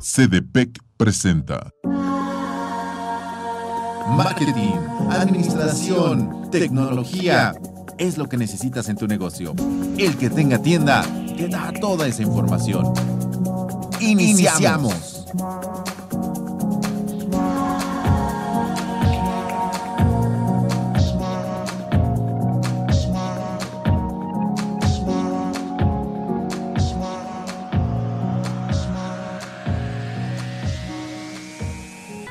CDPEC e presenta. Marketing, administración, tecnología. Es lo que necesitas en tu negocio. El que tenga tienda te da toda esa información. Iniciamos.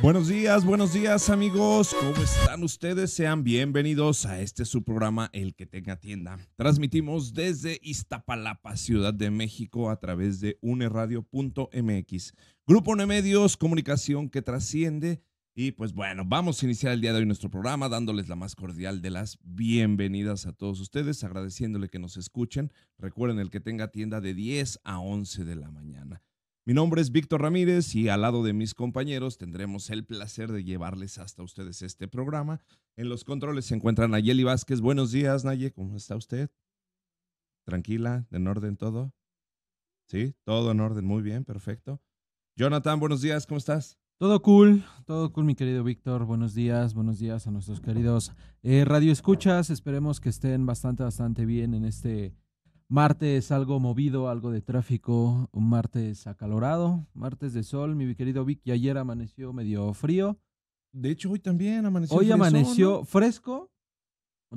Buenos días, buenos días amigos, ¿cómo están ustedes? Sean bienvenidos a este su programa El que tenga tienda. Transmitimos desde Iztapalapa, Ciudad de México, a través de uneradio.mx, Grupo de Medios, comunicación que trasciende. Y pues bueno, vamos a iniciar el día de hoy nuestro programa dándoles la más cordial de las bienvenidas a todos ustedes, agradeciéndole que nos escuchen. Recuerden el que tenga tienda de 10 a 11 de la mañana. Mi nombre es Víctor Ramírez y al lado de mis compañeros tendremos el placer de llevarles hasta ustedes este programa. En los controles se encuentra Nayeli Vázquez. Buenos días, Nayeli, ¿cómo está usted? ¿Tranquila? ¿En orden todo? Sí, todo en orden, muy bien, perfecto. Jonathan, buenos días, ¿cómo estás? Todo cool, todo cool, mi querido Víctor. Buenos días, buenos días a nuestros queridos eh, Radio Escuchas. Esperemos que estén bastante, bastante bien en este Martes algo movido, algo de tráfico, un martes acalorado, martes de sol, mi querido Vic, ayer amaneció medio frío. De hecho, hoy también amaneció Hoy amaneció fresco,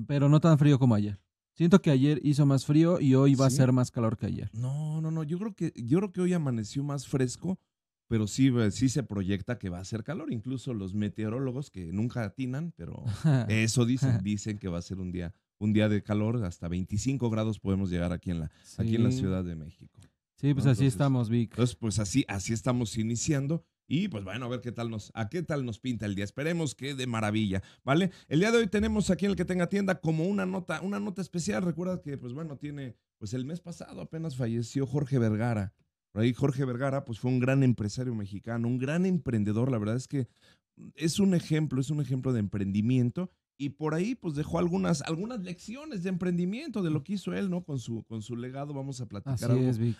pero no tan frío como ayer. Siento que ayer hizo más frío y hoy va a ser más calor que ayer. No, no, no, yo creo que yo creo que hoy amaneció más fresco, pero sí eh, sí se proyecta que va a ser calor, incluso los meteorólogos que nunca atinan, pero eso dicen, dicen que va a ser un día un día de calor, hasta 25 grados podemos llegar aquí en la, aquí en la Ciudad de México. Sí, pues así estamos, Vic. Entonces, pues así, así estamos iniciando. Y pues bueno, a ver qué tal nos, a qué tal nos pinta el día. Esperemos que de maravilla, ¿vale? El día de hoy tenemos aquí en el que tenga tienda como una nota, una nota especial. Recuerda que, pues bueno, tiene, pues el mes pasado apenas falleció Jorge Vergara. Por ahí Jorge Vergara, pues fue un gran empresario mexicano, un gran emprendedor. La verdad es que es un ejemplo, es un ejemplo de emprendimiento y por ahí pues dejó algunas, algunas lecciones de emprendimiento de lo que hizo él, ¿no? Con su, con su legado vamos a platicar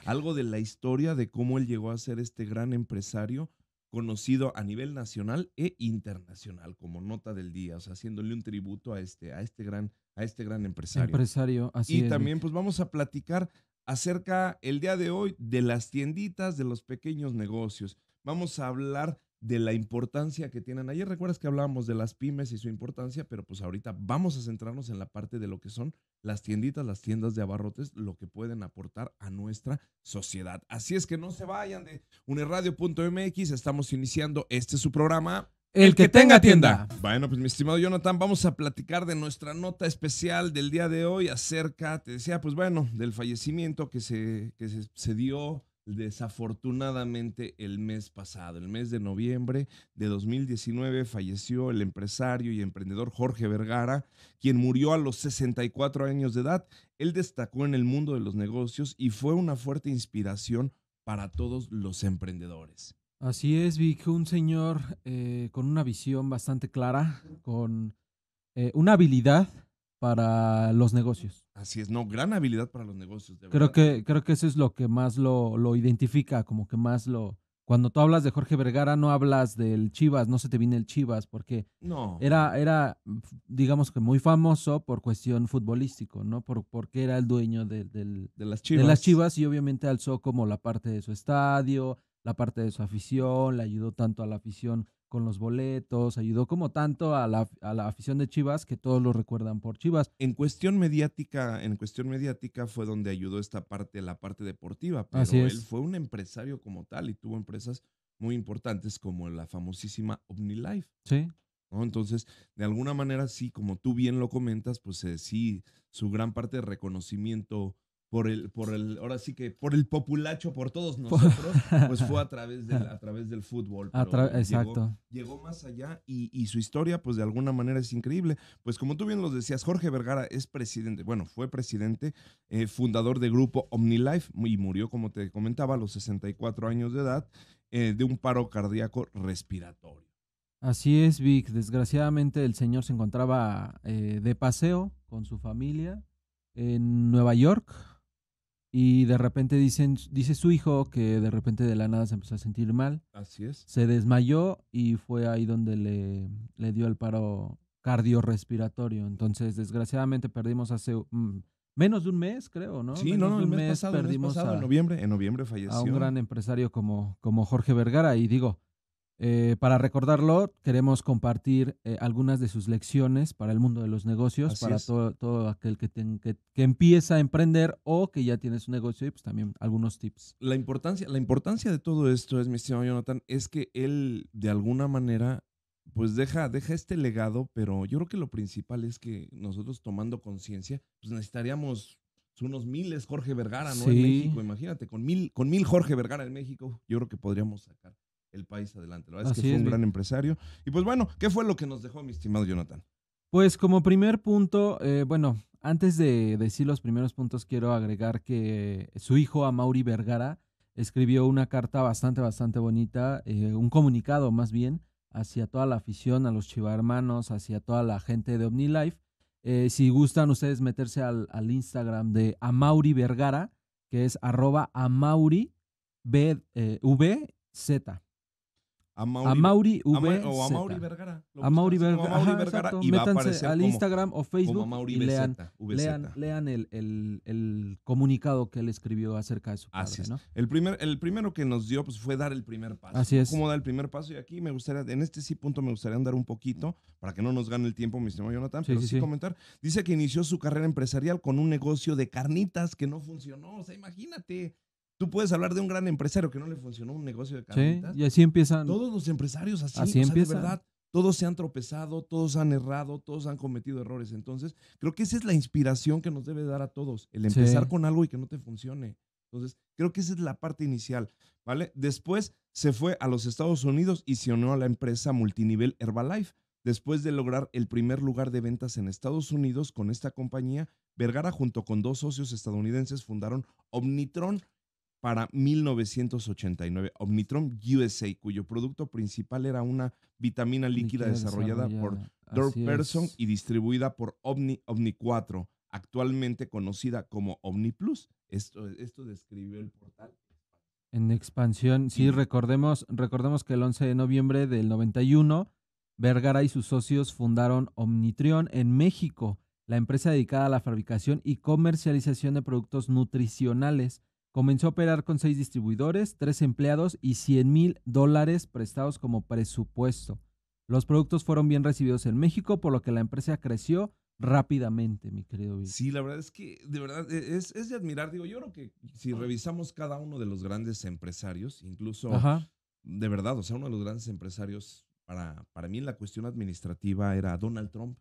algo, de la historia de cómo él llegó a ser este gran empresario conocido a nivel nacional e internacional como nota del día, o sea, haciéndole un tributo a este, a este gran, a este gran empresario. Empresario, Y también pues vamos a platicar acerca el día de hoy de las tienditas, de los pequeños negocios. Vamos a hablar de la importancia que tienen. Ayer recuerdas que hablábamos de las pymes y su importancia, pero pues ahorita vamos a centrarnos en la parte de lo que son las tienditas, las tiendas de abarrotes, lo que pueden aportar a nuestra sociedad. Así es que no se vayan de unerradio.mx. estamos iniciando este su programa. El, que, tenga, tienda. Bueno, pues mi estimado Jonathan, vamos a platicar de nuestra nota especial del día de hoy acerca, te decía, pues bueno, del fallecimiento que se, que se dio desafortunadamente el mes pasado, el mes de noviembre de 2019, falleció el empresario y emprendedor Jorge Vergara, quien murió a los 64 años de edad. Él destacó en el mundo de los negocios y fue una fuerte inspiración para todos los emprendedores. Así es, Vic, un señor eh, con una visión bastante clara, con eh, una habilidad para los negocios Así es, no, gran habilidad para los negocios. creo, que, creo que eso es lo que más lo, identifica, como que más lo... Cuando tú hablas de Jorge Vergara, no hablas del Chivas, no se te viene el Chivas, porque era, era, digamos que muy famoso por cuestión futbolístico, ¿no? Por, porque era el dueño del, de, las chivas. de las Chivas y obviamente alzó como la parte de su estadio, la parte de su afición, le ayudó tanto a la afición con los boletos, ayudó como tanto a la, afición de Chivas que todos lo recuerdan por Chivas. En cuestión mediática, en cuestión mediática fue donde ayudó esta parte, la parte deportiva, pero él fue un empresario como tal y tuvo empresas muy importantes como la famosísima OmniLife. Sí. ¿no? Entonces, de alguna manera, sí, como tú bien lo comentas, pues eh, sí, su gran parte de reconocimiento por el, por el, ahora sí que por el populacho, por todos nosotros, pues fue a través del, a través del fútbol. llegó, más allá y, su historia, pues de alguna manera es increíble. Pues como tú bien lo decías, Jorge Vergara es presidente, bueno, fue presidente, eh, fundador de grupo OmniLife y murió, como te comentaba, a los 64 años de edad eh, de un paro cardíaco respiratorio. Así es, Vic. Desgraciadamente el señor se encontraba eh, de paseo con su familia en Nueva York, y de repente dicen, dice su hijo que de repente de la nada se empezó a sentir mal. Así es. Se desmayó y fue ahí donde le, le dio el paro cardiorrespiratorio. Entonces, desgraciadamente perdimos hace mm, menos de un mes, creo, ¿no? Sí, menos no, no, mes, perdimos a, en noviembre, en noviembre falleció. A un gran empresario como, como Jorge Vergara. Y digo, eh, para recordarlo, queremos compartir eh, algunas de sus lecciones para el mundo de los negocios, para todo, aquel que, empieza a emprender o que ya tiene su negocio y pues también algunos tips. La importancia, la importancia de todo esto es, mi estimado Jonathan, es que él de alguna manera pues deja, deja este legado, pero yo creo que lo principal es que nosotros tomando conciencia, pues necesitaríamos unos miles Jorge Vergara, ¿no? En México, imagínate, con mil, con mil Jorge Vergara en México, yo creo que podríamos sacar el país adelante. La verdad es que fue un gran empresario. Y pues bueno, ¿qué fue lo que nos dejó, mi estimado Jonathan? Pues como primer punto, eh, bueno, antes de decir los primeros puntos, quiero agregar que su hijo, Amaury Vergara, escribió una carta bastante, bastante bonita, eh, un comunicado más bien, hacia toda la afición, a los chivarmanos, hacia toda la gente de OmniLife. Eh, si gustan ustedes meterse al, Instagram de Amauri Vergara, que es arroba Amauri a Mauri, o a Mauri Vergara. A Mauri Vergara. y va al Instagram o Facebook y lean, lean, lean el, comunicado que él escribió acerca de su padre. Así es. El, primer, el primero que nos dio pues, fue dar el primer paso. Así es. ¿Cómo dar el primer paso? Y aquí me gustaría, en este sí punto me gustaría andar un poquito para que no nos gane el tiempo, mi señor Jonathan, pero sí, comentar. Dice que inició su carrera empresarial con un negocio de carnitas que no funcionó. O sea, imagínate. Tú puedes hablar de un gran empresario que no le funcionó un negocio de carnitas. Sí, y así empiezan. Todos los empresarios así, así verdad, todos se han tropezado, todos han errado, todos han cometido errores. Entonces, creo que esa es la inspiración que nos debe dar a todos, el empezar con algo y que no te funcione. Entonces, creo que esa es la parte inicial, ¿vale? Después se fue a los Estados Unidos y se unió a la empresa multinivel Herbalife. Después de lograr el primer lugar de ventas en Estados Unidos con esta compañía, Vergara junto con dos socios estadounidenses fundaron Omnitron, para 1989, Omnitron USA, cuyo producto principal era una vitamina líquida, desarrollada, por Dorf Person y distribuida por Omni, Omni 4, actualmente conocida como Omni Plus. Esto, esto describió el portal. En expansión, sí, recordemos, recordemos que el 11 de noviembre del 91, Vergara y sus socios fundaron Omnitrion en México, la empresa dedicada a la fabricación y comercialización de productos nutricionales Comenzó a operar con seis distribuidores, tres empleados y 100 mil dólares prestados como presupuesto. Los productos fueron bien recibidos en México, por lo que la empresa creció rápidamente, mi querido Sí, la verdad es que de verdad e-, es, es de admirar. Digo, yo creo que si revisamos cada uno de los grandes empresarios, incluso de verdad, o sea, uno de los grandes empresarios para, mí la cuestión administrativa era Donald Trump.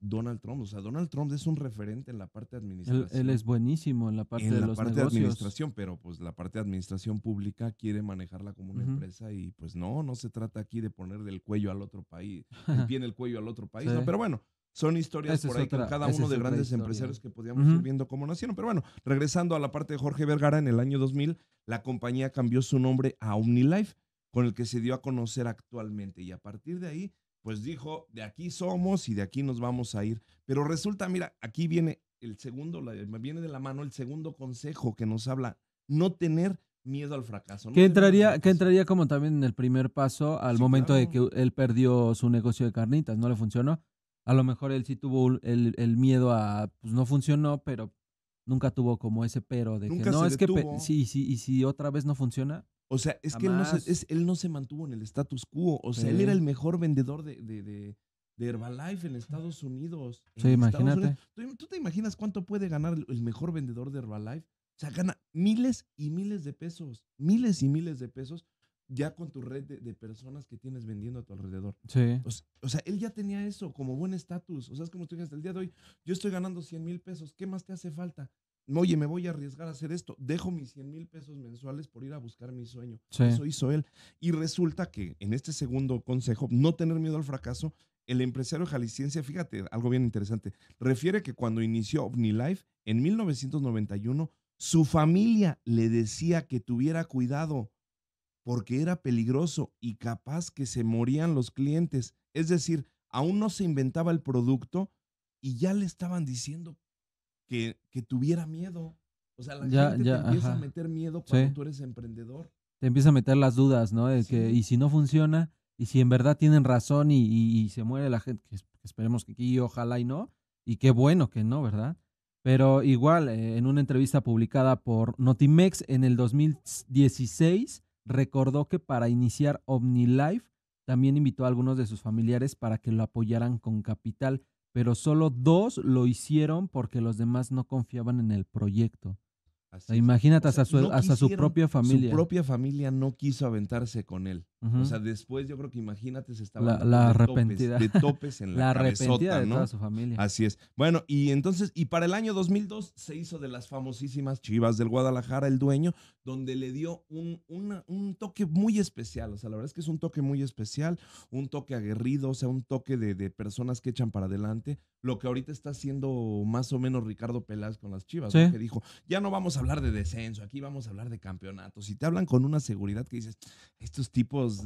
Donald Trump, o sea, Donald Trump es un referente en la parte administrativa. Él, él, es buenísimo en la parte en de la parte de administración, pero pues la parte de administración pública quiere manejarla como una empresa y pues no, no se trata aquí de poner del cuello al otro país, el pie el cuello al otro país, pero bueno. Son historias por ahí cada uno de grandes empresarios que podíamos ir viendo cómo nacieron. Pero bueno, regresando a la parte de Jorge Vergara, en el año 2000, la compañía cambió su nombre a OmniLife con el que se dio a conocer actualmente. Y a partir de ahí, pues dijo, de aquí somos y de aquí nos vamos a ir. Pero resulta, mira, aquí viene el segundo, viene de la mano el segundo consejo que nos habla, no tener miedo al fracaso. que entraría, entraría como también en el primer paso al momento de que él perdió su negocio de carnitas, no le funcionó. A lo mejor él sí tuvo el, el miedo a, pues no funcionó, pero nunca tuvo como ese pero de nunca que no, es que sí, sí, y si otra vez no funciona, o sea, es que él no, se, es, él no se mantuvo en el status quo. O sea, él era el mejor vendedor de, Herbalife en Estados Unidos. Sí, imagínate. ¿Tú, te imaginas cuánto puede ganar el mejor vendedor de Herbalife? O sea, gana miles y miles de pesos. Miles y miles de pesos ya con tu red de, personas que tienes vendiendo a tu alrededor. Sí. O, sea, él ya tenía eso como buen estatus. O sea, es como tú dices, el día de hoy yo estoy ganando 100 mil pesos. ¿Qué más te hace falta? oye, me voy a arriesgar a hacer esto, dejo mis 100 mil pesos mensuales por ir a buscar mi sueño. Eso hizo él. Y resulta que en este segundo consejo, no tener miedo al fracaso, el empresario jalisciense, fíjate, algo bien interesante, refiere que cuando inició Life, en 1991, su familia le decía que tuviera cuidado porque era peligroso y capaz que se morían los clientes. Es decir, aún no se inventaba el producto y ya le estaban diciendo que, tuviera miedo. O sea, la gente te empieza a meter miedo cuando tú eres emprendedor. Te empieza a meter las dudas, ¿no? y si no funciona, y si en verdad tienen razón y, se muere la gente, que esperemos que aquí ojalá y no, y qué bueno que no, ¿verdad? Pero igual, eh, en una entrevista publicada por Notimex en el 2016, recordó que para iniciar OmniLife también invitó a algunos de sus familiares para que lo apoyaran con capital pero solo dos lo hicieron porque los demás no confiaban en el proyecto. imagínate hasta, su, propia familia. Su propia familia no quiso aventarse con él. O sea, después yo creo que imagínate se estaba la, de arrepentida. Topes, en la, la de toda su familia. Así es. Bueno, y entonces, y para el año 2002 se hizo de las famosísimas Chivas del Guadalajara el dueño, donde le dio un, un, toque muy especial. O sea, la verdad es que es un toque muy especial, un toque aguerrido, o sea, un toque de, personas que echan para adelante. Lo que ahorita está haciendo más o menos Ricardo Peláez con las Chivas, que dijo, ya no vamos a hablar de descenso, aquí vamos a hablar de campeonatos. Y te hablan con una seguridad que dices, estos tipos...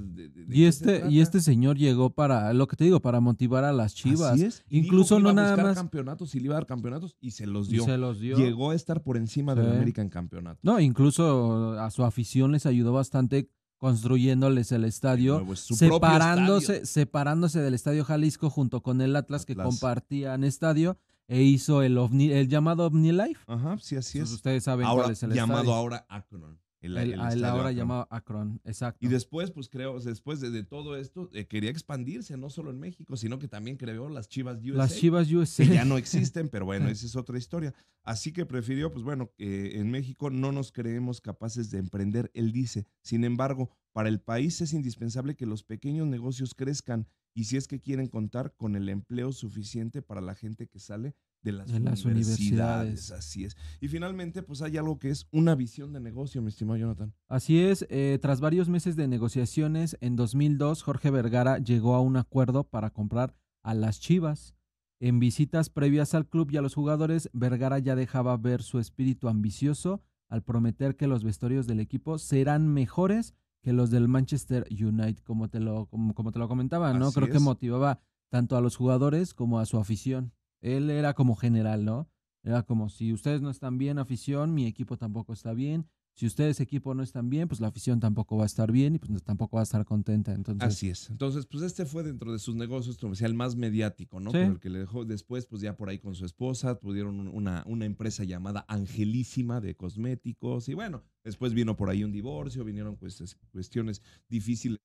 y, este, y este señor llegó para, lo que te digo, para motivar a las Chivas. Así es. Incluso no a nada más... campeonatos y le iba a dar campeonatos y se los dio. se los dio. Llegó a estar por encima del América en campeonato. No, incluso a su afición les ayudó bastante construyéndoles el estadio, separándose, separándose del Estadio Jalisco junto con el Atlas, que compartían estadio e hizo el el llamado OVNI Life. así es. ustedes saben llamado ahora Akron. El, a la hora llamado Akron, exacto. Y después, pues creo, después de, todo esto, eh, quería expandirse, no solo en México, sino que también creó las Chivas USA. Las Chivas USA. Que ya no existen, pero bueno, esa es otra historia. Así que prefirió, pues bueno, que eh, en México no nos creemos capaces de emprender, él dice. Sin embargo, para el país es indispensable que los pequeños negocios crezcan y si es que quieren contar con el empleo suficiente para la gente que sale de las, las universidades. Así es. Y finalmente, pues hay algo que es una visión de negocio, mi estimado Jonathan. Así es. Eh, tras varios meses de negociaciones, en 2002 Jorge Vergara llegó a un acuerdo para comprar a las Chivas. En visitas previas al club y a los jugadores, Vergara ya dejaba ver su espíritu ambicioso al prometer que los vestuarios del equipo serán mejores que los del Manchester United, como te lo, como, te lo comentaba, ¿no? Creo que motivaba tanto a los jugadores como a su afición. Él era como general, ¿no? Era como si ustedes no están bien, afición, mi equipo tampoco está bien, si ustedes equipo no están bien, pues la afición tampoco va a estar bien y pues tampoco va a estar contenta. Entonces, así es. Entonces, pues este fue dentro de sus negocios comercial más mediático, ¿no? Sí. el que le dejó después, pues ya por ahí con su esposa, tuvieron una, una empresa llamada Angelísima de cosméticos y bueno, después vino por ahí un divorcio, vinieron pues, cuestiones difíciles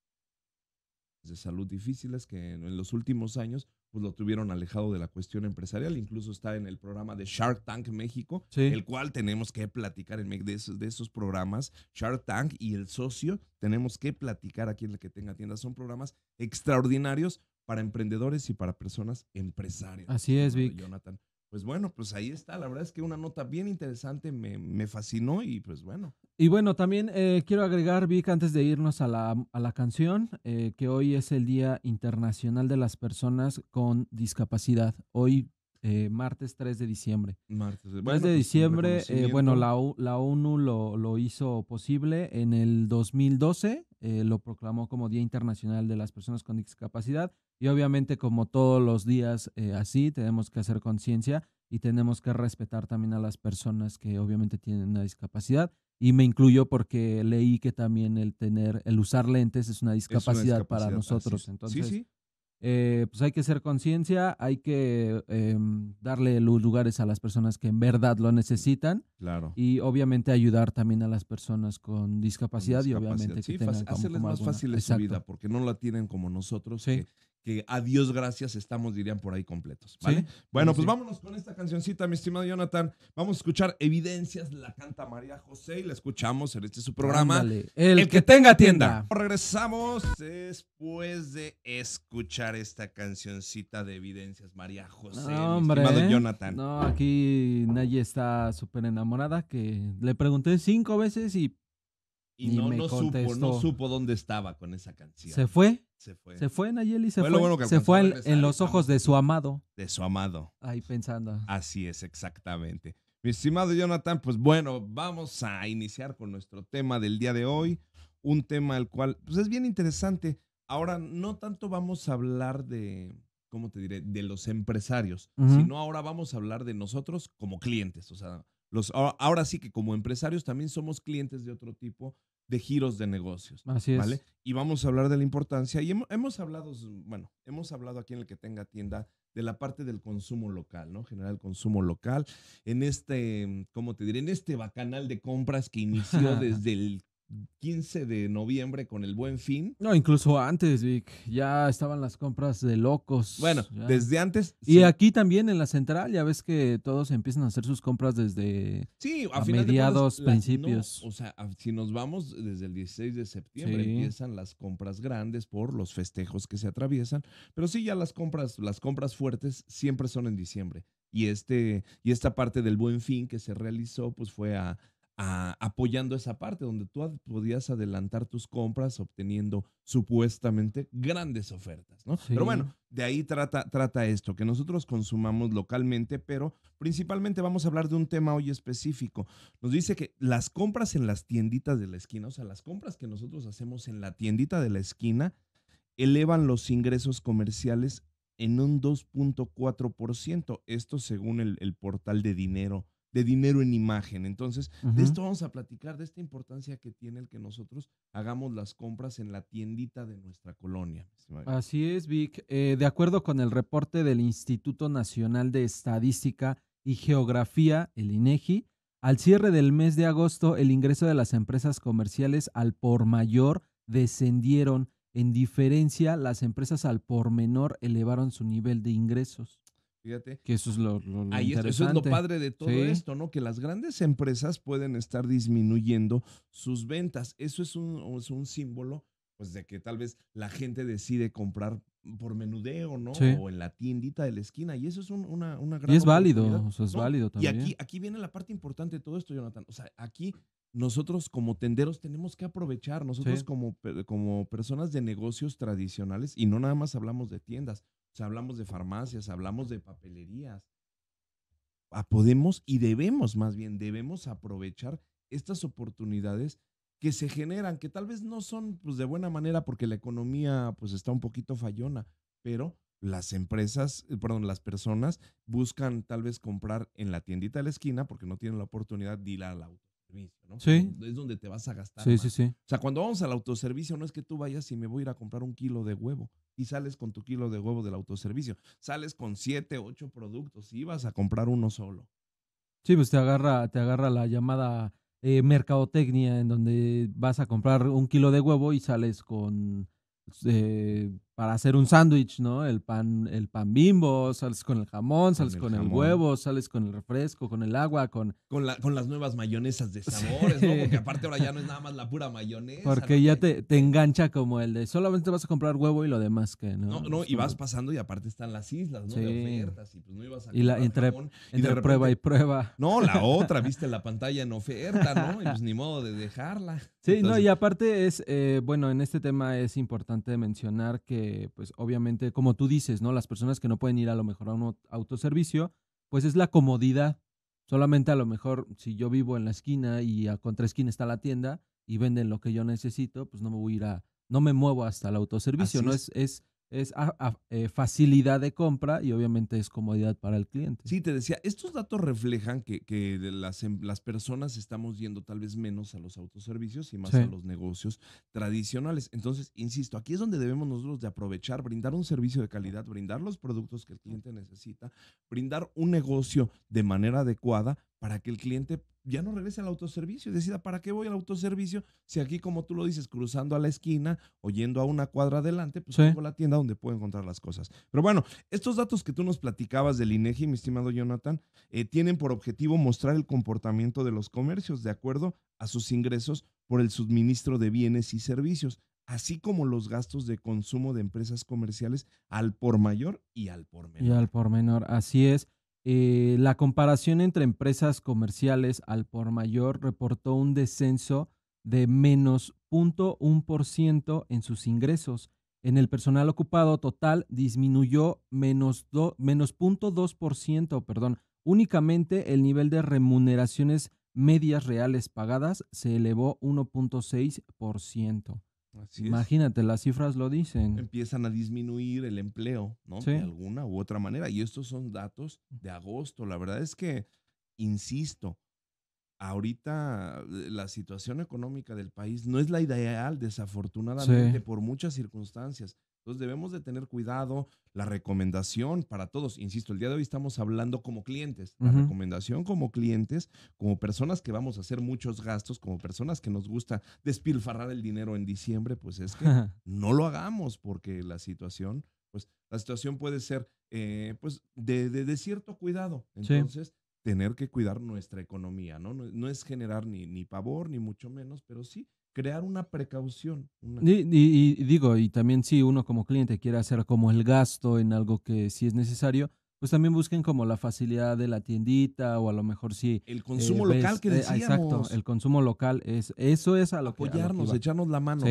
de salud difíciles que en, los últimos años pues lo tuvieron alejado de la cuestión empresarial. Incluso está en el programa de Shark Tank México, el cual tenemos que platicar en de esos, de esos programas. Shark Tank y el socio tenemos que platicar aquí en la que tenga tienda. Son programas extraordinarios para emprendedores y para personas empresarias. Así es, Vic. Jonathan pues bueno, pues ahí está. La verdad es que una nota bien interesante me, fascinó y pues bueno. Y bueno, también eh, quiero agregar, Vic, antes de irnos a la, a la canción, eh, que hoy es el Día Internacional de las Personas con Discapacidad. Hoy eh, martes 3 de diciembre. Martes 3 de pues, diciembre, eh, bueno, la, la ONU lo, lo, hizo posible en el 2012, eh, lo proclamó como Día Internacional de las Personas con Discapacidad y obviamente como todos los días así, tenemos que hacer conciencia y tenemos que respetar también a las personas que obviamente tienen una discapacidad y me incluyo porque leí que también el tener el usar lentes es una discapacidad, para nosotros entonces sí, sí. Eh, pues hay que ser conciencia, hay que em, darle los lugares a las personas que en verdad lo necesitan. Claro. Y obviamente ayudar también a las personas con discapacidad, y obviamente que hacerles más fácil su vida porque no la tienen como nosotros. Sí que a Dios gracias estamos, dirían por ahí, completos. ¿vale? bueno, pues vámonos con esta cancioncita, mi estimado Jonathan. Vamos a escuchar Evidencias, la canta María José y la escuchamos en este su programa. el, que, tenga tienda. Regresamos después de escuchar esta cancioncita de Evidencias, María José. No, mi estimado Jonathan. No, aquí nadie está súper enamorada que le pregunté cinco veces y y no, supo, no supo dónde estaba con esa canción. Se fue. Se fue. Se fue Nayeli, se fue. se fue en, los ojos de su amado. De su amado. Ahí pensando. Así es, exactamente. Mi estimado Jonathan, pues bueno, vamos a iniciar con nuestro tema del día de hoy. Un tema al cual, pues es bien interesante. Ahora, no tanto vamos a hablar de, ¿cómo te diré? De los empresarios, sino ahora vamos a hablar de nosotros como clientes. O sea, ahora sí que como empresarios también somos clientes de otro tipo de giros de negocios. ¿vale? Y vamos a hablar de la importancia. Y hemos, hablado, bueno, hemos hablado aquí en el que tenga tienda de la parte del consumo local, ¿no? General consumo local en este, ¿cómo te diré? En este bacanal de compras que inició desde el 15 de noviembre con el buen fin. No, incluso antes, Vic, ya estaban las compras de locos. Bueno, desde antes. Y aquí también en la central, ya ves que todos empiezan a hacer sus compras desde sí, a, mediados, principios. o sea, si nos vamos desde el 16 de septiembre, empiezan las compras grandes por los festejos que se atraviesan. Pero sí, ya las compras, las compras fuertes siempre son en diciembre. Y, este, y esta parte del buen fin que se realizó, pues fue a apoyando esa parte donde tú podías adelantar tus compras obteniendo supuestamente grandes ofertas, ¿no? Pero bueno, de ahí trata, esto, que nosotros consumamos localmente, pero principalmente vamos a hablar de un tema hoy específico. Nos dice que las compras en las tienditas de la esquina, o sea, las compras que nosotros hacemos en la tiendita de la esquina, elevan los ingresos comerciales en un 2.4%. Esto según el portal de dinero de dinero en imagen. Entonces, de esto vamos a platicar, de esta importancia que tiene el que nosotros hagamos las compras en la tiendita de nuestra colonia. Así es, Vic. Eh, de acuerdo con el reporte del Instituto Nacional de Estadística y Geografía, el INEGI, al cierre del mes de agosto, el ingreso de las empresas comerciales al por mayor descendieron. En diferencia, las empresas al por menor elevaron su nivel de ingresos. Fíjate. Que eso es lo, Eso es lo padre de todo esto, ¿no? Que las grandes empresas pueden estar disminuyendo sus ventas. Eso es un, es un símbolo, pues, de que tal vez la gente decide comprar por menudeo, ¿no? O en la tiendita de la esquina. Y eso es una, una gran. Y es válido, eso es válido también. Y aquí, aquí viene la parte importante de todo esto, Jonathan. O sea, aquí nosotros como tenderos tenemos que aprovechar, nosotros como, como personas de negocios tradicionales, y no nada más hablamos de tiendas, o sea, hablamos de farmacias, hablamos de papelerías. Ah, podemos y debemos, más bien, debemos aprovechar estas oportunidades que se generan, que tal vez no son pues, de buena manera porque la economía pues, está un poquito fallona, pero las empresas, eh, perdón, las personas buscan tal vez comprar en la tiendita de la esquina porque no tienen la oportunidad de ir al autoservicio, ¿no? Es donde te vas a gastar. sí, sí. O sea, cuando vamos al autoservicio no es que tú vayas y me voy a ir a comprar un kilo de huevo y sales con tu kilo de huevo del autoservicio. Sales con siete, ocho productos y vas a comprar uno solo. Sí, pues te agarra, te agarra la llamada eh, mercadotecnia en donde vas a comprar un kilo de huevo y sales con eh, para hacer un sándwich, ¿no? El pan, el pan bimbo, sales con el jamón, sales con el, huevo, sales con el refresco, con el agua, con... Con, las nuevas mayonesas de sabores, ¿no? Porque aparte ahora ya no es nada más la pura mayonesa. Porque ya te, te, engancha como el de solamente vas a comprar huevo y lo demás que, ¿no? No, no, pues, y vas pasando y aparte están las islas, ¿no? De ofertas y pues no ibas a... Y la entre, prueba y prueba. No, la otra, viste la pantalla en oferta, ¿no? Y pues ni modo de dejarla. Sí, no, y aparte es, eh, bueno, en este tema es importante mencionar que pues obviamente, como tú dices, ¿no? Las personas que no pueden ir a lo mejor a un autoservicio, pues es la comodidad. Solamente a lo mejor si yo vivo en la esquina y a contra esquina está la tienda y venden lo que yo necesito, pues no me voy a ir a, no me muevo hasta el autoservicio, ¿no? Es, es es a, eh, facilidad de compra y obviamente es comodidad para el cliente. Sí, te decía, estos datos reflejan que, las, em, las, personas estamos yendo tal vez menos a los autoservicios y más a los negocios tradicionales. Entonces, insisto, aquí es donde debemos nosotros de aprovechar, brindar un servicio de calidad, brindar los productos que el cliente necesita, brindar un negocio de manera adecuada para que el cliente ya no regrese al autoservicio y decida, ¿para qué voy al autoservicio? Si aquí, como tú lo dices, cruzando a la esquina o yendo a una cuadra adelante, pues tengo la tienda donde puedo encontrar las cosas. Pero bueno, estos datos que tú nos platicabas del INEGI, mi estimado Jonathan, eh, tienen por objetivo mostrar el comportamiento de los comercios de acuerdo a sus ingresos por el suministro de bienes y servicios, así como los gastos de consumo de empresas comerciales al por mayor y al por menor. Y al por menor, así es. Eh, la comparación entre empresas comerciales al por mayor reportó un descenso de menos 0.1% en sus ingresos. En el personal ocupado total disminuyó menos, menos 0.2%, perdón. Únicamente el nivel de remuneraciones medias reales pagadas se elevó 1.6%. Imagínate, las cifras lo dicen. Empiezan a disminuir el empleo, ¿no? De alguna u otra manera. Y estos son datos de agosto. La verdad es que, insisto, ahorita eh, la situación económica del país no es la ideal, desafortunadamente, por muchas circunstancias. Entonces debemos de tener cuidado. La recomendación para todos, insisto, el día de hoy estamos hablando como clientes. La recomendación como clientes, como personas que vamos a hacer muchos gastos, como personas que nos gusta despilfarrar el dinero en diciembre, pues es que no lo hagamos porque la situación, pues la situación puede ser, eh, pues de, cierto cuidado. Entonces. tener que cuidar nuestra economía, ¿no? No, es generar ni, ni pavor, ni mucho menos, pero sí crear una precaución. Y, digo, y también si uno como cliente quiere hacer como el gasto en algo que sí es necesario, pues también busquen como la facilidad de la tiendita o a lo mejor si... el consumo eh, local que eh, decíamos. exacto, el consumo local, es, eso es a lo que... Apoyarnos, echarnos la mano.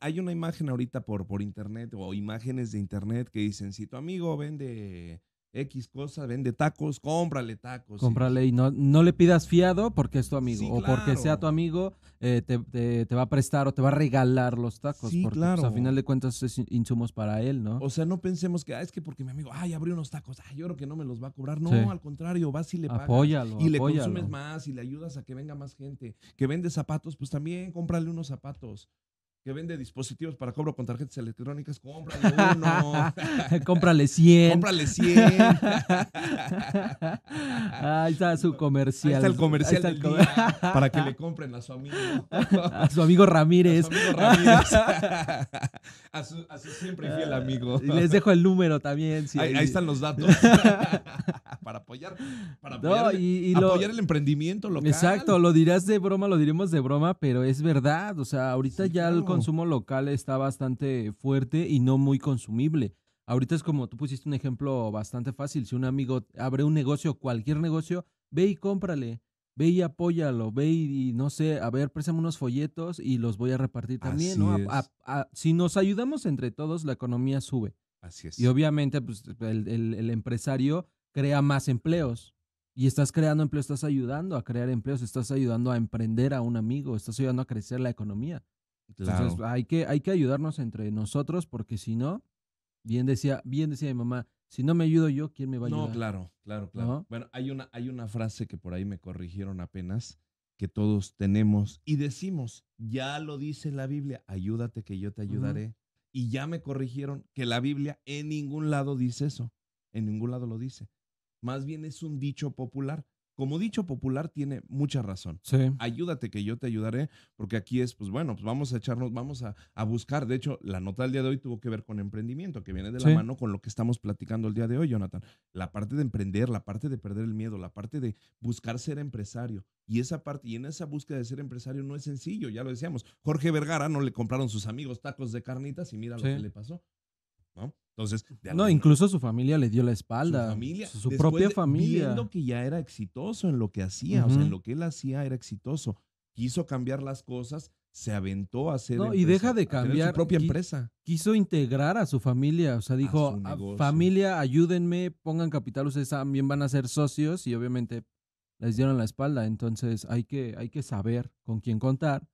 Hay una imagen ahorita por, por internet o imágenes de internet que dicen, si tu amigo vende X cosa, vende tacos, cómprale tacos. Cómprale y no, no le pidas fiado porque es tu amigo o porque sea tu amigo, eh, te, va a prestar o te va a regalar los tacos. Sí, porque, pues, claro. a final de cuentas es insumos para él, ¿no? O sea, no pensemos que ah, es que porque mi amigo, ay, abrió unos tacos, ay, yo creo que no me los va a cobrar. No, al contrario, vas y le pagas. Apóyalo, y le consumes más y le ayudas a que venga más gente. Que vende zapatos, pues también cómprale unos zapatos que vende dispositivos para cobro con tarjetas electrónicas, cómprale uno. cómprale 100. Cómprale 100. Ahí está su comercial. Ahí está el comercial del para que le compren a su amigo. a su amigo Ramírez. A su amigo Ramírez. a, su, siempre fiel ah, amigo. Y les dejo el número también. ahí, están los datos. para apoyar, para apoyar, el emprendimiento local. Exacto, lo dirás de broma, lo diremos de broma, pero es verdad. O sea, ahorita ya el consumo local está bastante fuerte y no muy consumible. Ahorita es como tú pusiste un ejemplo bastante fácil. Si un amigo abre un negocio, cualquier negocio, ve y cómprale, ve y apóyalo, ve y, no sé, a ver, préstame unos folletos y los voy a repartir también, Así si nos ayudamos entre todos, la economía sube. Así es. Y obviamente, pues, el, empresario crea más empleos. Y estás creando empleos, estás ayudando a crear empleos, estás ayudando a emprender a un amigo, estás ayudando a crecer la economía. Entonces hay que, hay que ayudarnos entre nosotros porque si no, bien decía, bien decía mi mamá, si no me ayudo yo, ¿quién me va a ayudar? No, claro, claro, claro. Bueno, hay una, hay una frase que por ahí me corrigieron apenas, que todos tenemos y decimos, ya lo dice la Biblia, ayúdate que yo te ayudaré. Y ya me corrigieron que la Biblia en ningún lado dice eso, en ningún lado lo dice. Más bien es un dicho popular como dicho popular tiene mucha razón. Ayúdate que yo te ayudaré, porque aquí es, pues bueno, pues vamos a echarnos, vamos a, buscar. De hecho, la nota del día de hoy tuvo que ver con emprendimiento, que viene de la mano con lo que estamos platicando el día de hoy, Jonathan. La parte de emprender, la parte de perder el miedo, la parte de buscar ser empresario. Y esa parte, y en esa búsqueda de ser empresario no es sencillo, ya lo decíamos. Jorge Vergara no le compraron sus amigos tacos de carnitas y mira lo que le pasó. ¿No? Entonces, no, incluso su familia le dio la espalda. Su familia, su propia familia. Viendo que ya era exitoso en lo que hacía, o sea, en lo que él hacía era exitoso. Quiso cambiar las cosas, se aventó a hacer. y deja de cambiar. Su propia empresa. Quiso integrar a su familia, o sea, dijo: ah, familia, ayúdenme, pongan capital, ustedes también van a ser socios y obviamente les dieron la espalda. Entonces, hay que, hay que saber con quién contar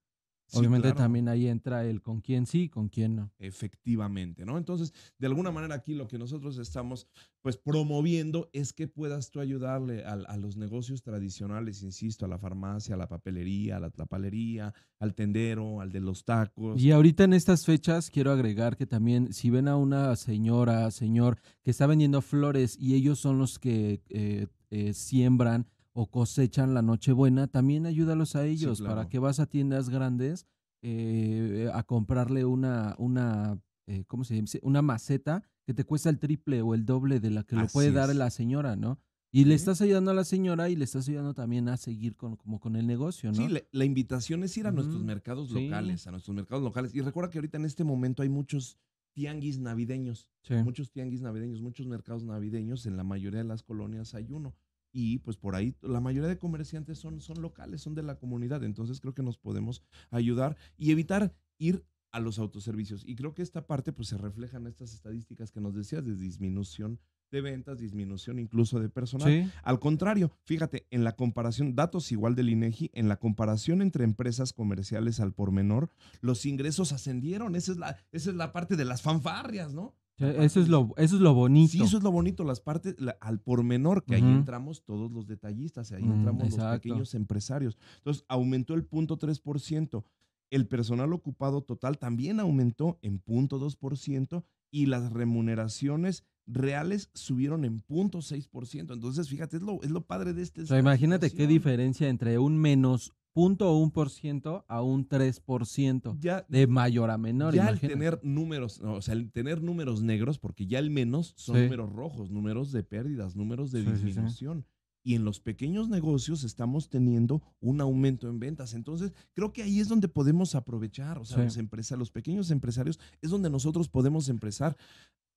Obviamente también ahí entra el con quién sí, con quién no. Efectivamente, ¿no? Entonces, de alguna manera aquí lo que nosotros estamos pues promoviendo es que puedas tú ayudarle a, a los negocios tradicionales, insisto, a la farmacia, a la papelería, a la tapalería, al tendero, al de los tacos. Y ahorita en estas fechas quiero agregar que también si ven a una señora, señor, que está vendiendo flores y ellos son los que eh, eh, siembran o cosechan la Nochebuena, también ayúdalos a ellos. ¿Para que vas a tiendas grandes eh, a comprarle una, una eh, ¿cómo se Una maceta que te cuesta el triple o el doble de la que lo puede dar la señora, ¿no? Y le estás ayudando a la señora y le estás ayudando también a seguir con, como con el negocio, ¿no? Sí, la, invitación es ir a nuestros mercados locales, a nuestros mercados locales. Y recuerda que ahorita en este momento hay muchos tianguis navideños, muchos tianguis navideños, muchos mercados navideños, en la mayoría de las colonias hay uno y pues por ahí la mayoría de comerciantes son, son locales, son de la comunidad, entonces creo que nos podemos ayudar y evitar ir a los autoservicios. Y creo que esta parte pues se refleja en estas estadísticas que nos decías de disminución de ventas, disminución incluso de personal. Al contrario, fíjate, en la comparación, datos igual del INEGI, en la comparación entre empresas comerciales al por menor, los ingresos ascendieron. Esa es la, esa es la parte de las fanfarrias, ¿no? E, eso es, lo, eso es lo bonito. Sí, eso es lo bonito, las partes al por menor, que ahí entramos todos los detallistas, ahí mm, entramos los pequeños empresarios. Entonces, aumentó el punto 3%. El personal ocupado total también aumentó en punto 2% y las remuneraciones reales subieron en 0.6%. Entonces, fíjate, es lo, padre de este. O imagínate qué diferencia entre un menos 0.1% a un 3% ya, de mayor a menor. Ya al tener números, o sea, al tener números negros, porque ya el menos son números rojos, números de pérdidas, números de disminución y en los pequeños negocios estamos teniendo un aumento en ventas. Entonces, creo que ahí es donde podemos aprovechar, o sea, los, empresas, los pequeños empresarios es donde nosotros podemos empezar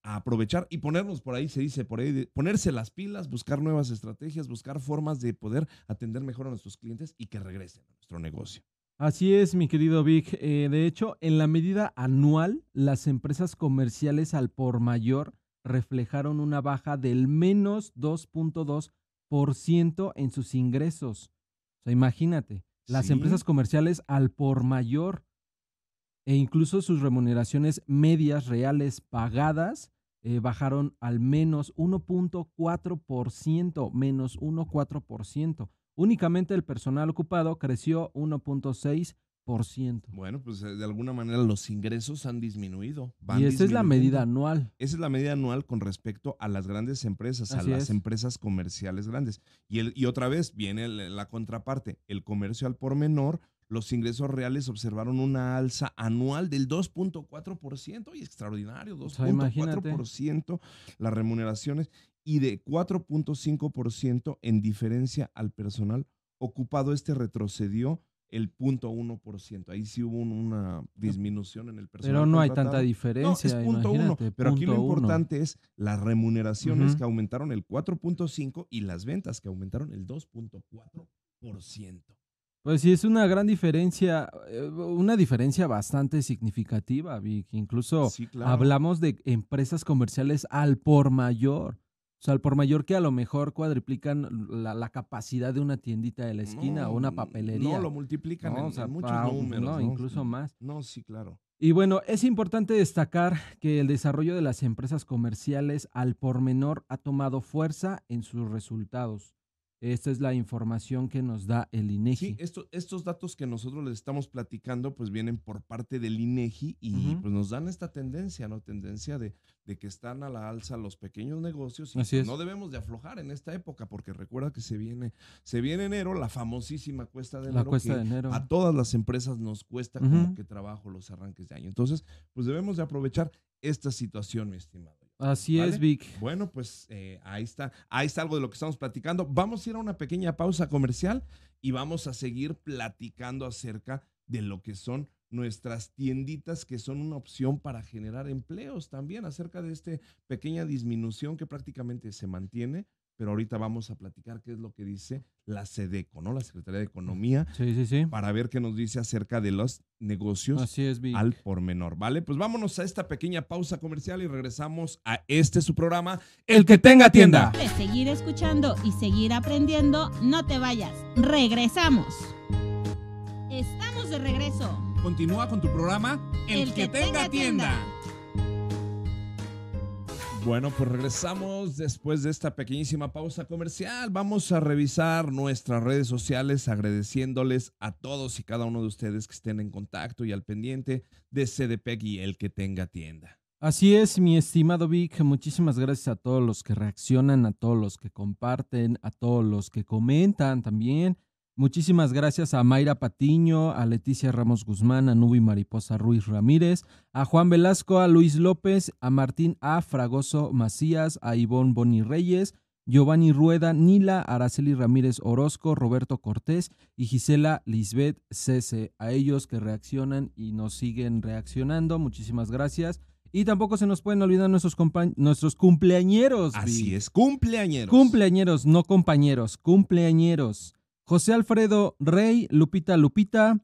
a aprovechar y ponernos por ahí, se dice, por ahí, ponerse las pilas, buscar nuevas estrategias, buscar formas de poder atender mejor a nuestros clientes y que regresen a nuestro negocio. Así es, mi querido Vic. Eh, de hecho, en la medida anual, las empresas comerciales al por mayor reflejaron una baja del menos 2.2 ciento en sus ingresos. O sea, imagínate, las empresas comerciales al por mayor e incluso sus remuneraciones medias reales pagadas eh, bajaron al menos 1.4%, menos 1.4%. Únicamente el personal ocupado creció 1.6%, bueno, pues eh, de alguna manera los ingresos han disminuido. y esa es la medida anual. Esa es la medida anual con respecto a las grandes empresas, a las empresas comerciales grandes. Y, el, y otra vez viene la contraparte, el comercio al por menor. Los ingresos reales observaron una alza anual del 2.4%, y extraordinario, 2.4% las remuneraciones y de 4.5% en diferencia al personal ocupado. Este retrocedió el 0.1%. Ahí sí hubo una disminución en el personal. Pero no hay tanta diferencia. No, es pero aquí lo importante es las remuneraciones que aumentaron el 4.5% y las ventas que aumentaron el 2.4%. Pues sí, es una gran diferencia, eh, una diferencia bastante significativa, Vic. Incluso hablamos de empresas comerciales al por mayor. O sea, al por mayor que a lo mejor cuadriplican la, capacidad de una tiendita de la esquina o una papelería. No, lo multiplican en, muchos pues, números. No, incluso más. No, sí, claro. Y bueno, es importante destacar que el desarrollo de las empresas comerciales al por menor ha tomado fuerza en sus resultados. Esta es la información que nos da el INEGI. Sí, e estos datos que nosotros les estamos platicando, pues vienen por parte del INEGI e y pues nos dan esta tendencia, ¿no? Tendencia de, que están a la alza los pequeños negocios y pues, no debemos de aflojar en esta época, porque recuerda que se viene, se viene enero, la famosísima cuesta de enero. cuesta que de enero. A todas las empresas nos cuesta como que trabajo los arranques de año. Entonces, pues debemos de aprovechar esta situación, mi estimado. Así es, Vic. Bueno, pues eh, ahí está. Ahí está algo de lo que estamos platicando. Vamos a ir a una pequeña pausa comercial y vamos a seguir platicando acerca de lo que son nuestras tienditas que son una opción para generar empleos también acerca de esta pequeña disminución que prácticamente se mantiene pero ahorita vamos a platicar qué es lo que dice la SEDECO, ¿no? La Secretaría de Economía. Para ver qué nos dice acerca de los negocios al por menor, ¿vale? Pues vámonos a esta pequeña pausa comercial y regresamos a este su programa, El que tenga tienda. Pues seguir escuchando y seguir aprendiendo, no te vayas. Regresamos. Estamos de regreso. Continúa con tu programa, El, que, tenga, tienda. Bueno, pues regresamos después de esta pequeñísima pausa comercial. Vamos a revisar nuestras redes sociales agradeciéndoles a todos y cada uno de ustedes que estén en contacto y al pendiente de CDPEC y el que tenga tienda. Así es, mi estimado Vic, muchísimas gracias a todos los que reaccionan, a todos los que comparten, a todos los que comentan también. Muchísimas gracias a Mayra Patiño, a Leticia Ramos Guzmán, a Nubi Mariposa Ruiz Ramírez, a Juan Velasco, a Luis López, a Martín A. Fragoso Macías, a Ivonne Boni Reyes, Giovanni Rueda, Nila, Araceli Ramírez Orozco, Roberto Cortés y Gisela Lisbeth Cese. A ellos que reaccionan y nos siguen reaccionando, muchísimas gracias. Y tampoco se nos pueden olvidar nuestros, nuestros cumpleañeros. Así es, cumpleañeros. Cumpleañeros, no compañeros, cumpleañeros. José Alfredo Rey, Lupita Lupita,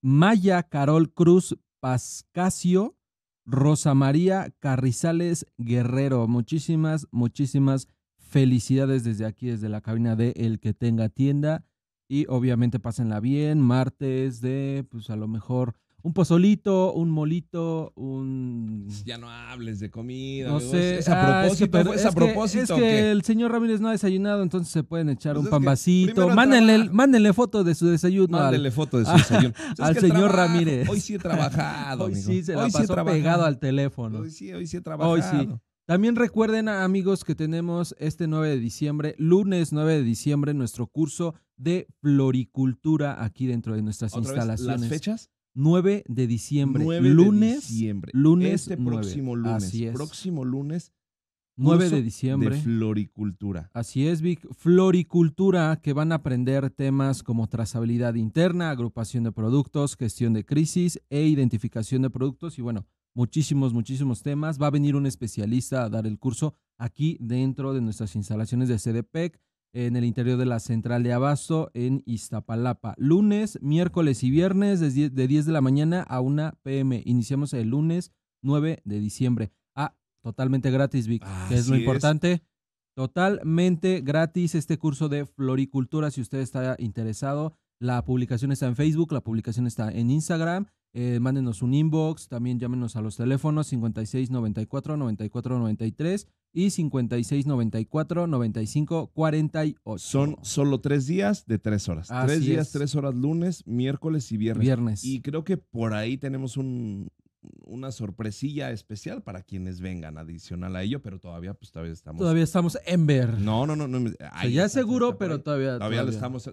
Maya Carol Cruz Pascasio, Rosa María Carrizales Guerrero. Muchísimas, muchísimas felicidades desde aquí, desde la cabina de El que tenga tienda. Y obviamente pásenla bien, martes de, pues a lo mejor un pozolito, un molito, un... Pues ya no hables de comida. No sé. Es a ah, propósito. Es es, a propósito. Que, es que el señor Ramírez no ha desayunado, entonces se pueden echar pues un pambacito. Mándenle, mándenle, foto de su desayuno. Mándenle foto de su desayuno. al pues señor Ramírez. Hoy sí he trabajado. hoy sí se la pegado al teléfono. Hoy sí, hoy sí he trabajado. Hoy sí. También recuerden, amigos, que tenemos este 9 de diciembre, lunes 9 de diciembre, nuestro curso de floricultura aquí dentro de nuestras instalaciones. Vez, ¿Las fechas? 9 de diciembre. lunes, de diciembre. Lunes. Este próximo lunes. Próximo lunes. 9 de diciembre. De floricultura. Así es, Vic. Floricultura, que van a aprender temas como trazabilidad interna, agrupación de productos, gestión de crisis e identificación de productos. Y bueno, muchísimos, muchísimos temas. Va a venir un especialista a dar el curso aquí dentro de nuestras instalaciones de CDPEC en el interior de la central de Abasto en Iztapalapa. Lunes, miércoles y viernes de 10 de la mañana a 1 pm. Iniciamos el lunes 9 de diciembre. Ah, totalmente gratis, Vic, que es lo importante. Totalmente gratis este curso de floricultura si usted está interesado. La publicación está en Facebook, la publicación está en Instagram eh, mándenos un inbox, también llámenos a los teléfonos 5694 9493 y 5694 94 95 Son solo tres días de tres horas. tres días, tres horas lunes, miércoles y viernes. Y creo que por ahí tenemos un, una sorpresilla especial para quienes vengan adicional a ello, pero todavía pues todavía estamos todavía estamos en ver. No, no, no, no ya seguro, pero todavía, todavía lo estamos es,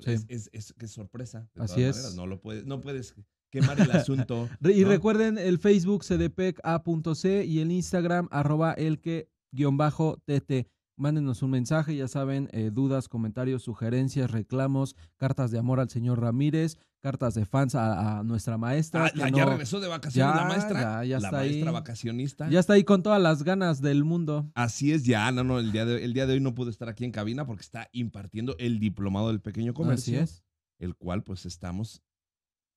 sorpresa. Así es. no lo puedes no puedes quemar el asunto. y recuerden el Facebook cdpeca.c y el Instagram arroba elque-tt. Mándenos un mensaje, ya saben, eh, dudas, comentarios, sugerencias, reclamos, cartas de amor al señor Ramírez, cartas de fans a, nuestra maestra. Ah, ya, regresó de vacaciones la maestra. Ya, la maestra vacacionista. Ya está ahí con todas las ganas del mundo. Así es, ya, no, no, el día, de, el día de hoy no pudo estar aquí en cabina porque está impartiendo el diplomado del pequeño comercio. Así es. El cual pues estamos